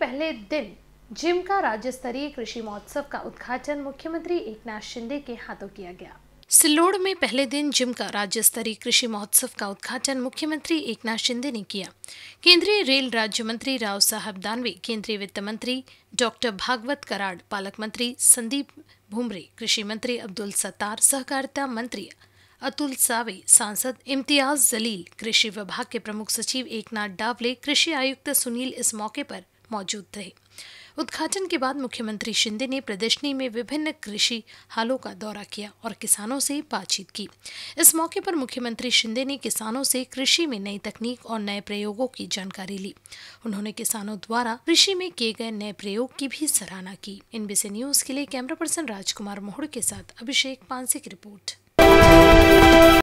पहले दिन जिम का राज्य स्तरीय कृषि महोत्सव का उद्घाटन मुख्यमंत्री एकनाथ शिंदे के हाथों किया गया सिल्लोड़ में पहले दिन जिम का राज्य स्तरीय कृषि महोत्सव का उद्घाटन मुख्यमंत्री एकनाथ शिंदे ने किया केंद्रीय रेल राज्य मंत्री राव साहब दानवे केंद्रीय वित्त मंत्री डॉक्टर भागवत कराड़ पालक मंत्री संदीप भूमरे कृषि मंत्री अब्दुल सत्तार सहकारिता मंत्री अतुल सावे सांसद इम्तियाज जलील कृषि विभाग के प्रमुख सचिव एकनाथ डावले कृषि आयुक्त सुनील इस मौके पर मौजूद रहे उद्घाटन के बाद मुख्यमंत्री शिंदे ने प्रदर्शनी में विभिन्न कृषि हालों का दौरा किया और किसानों से बातचीत की इस मौके पर मुख्यमंत्री शिंदे ने किसानों से कृषि में नई तकनीक और नए प्रयोगों की जानकारी ली उन्होंने किसानों द्वारा कृषि में किए गए नए प्रयोग की भी सराहना की इनबीसी न्यूज के लिए कैमरा पर्सन राजकुमार मोहड़ के साथ अभिषेक पानसी की रिपोर्ट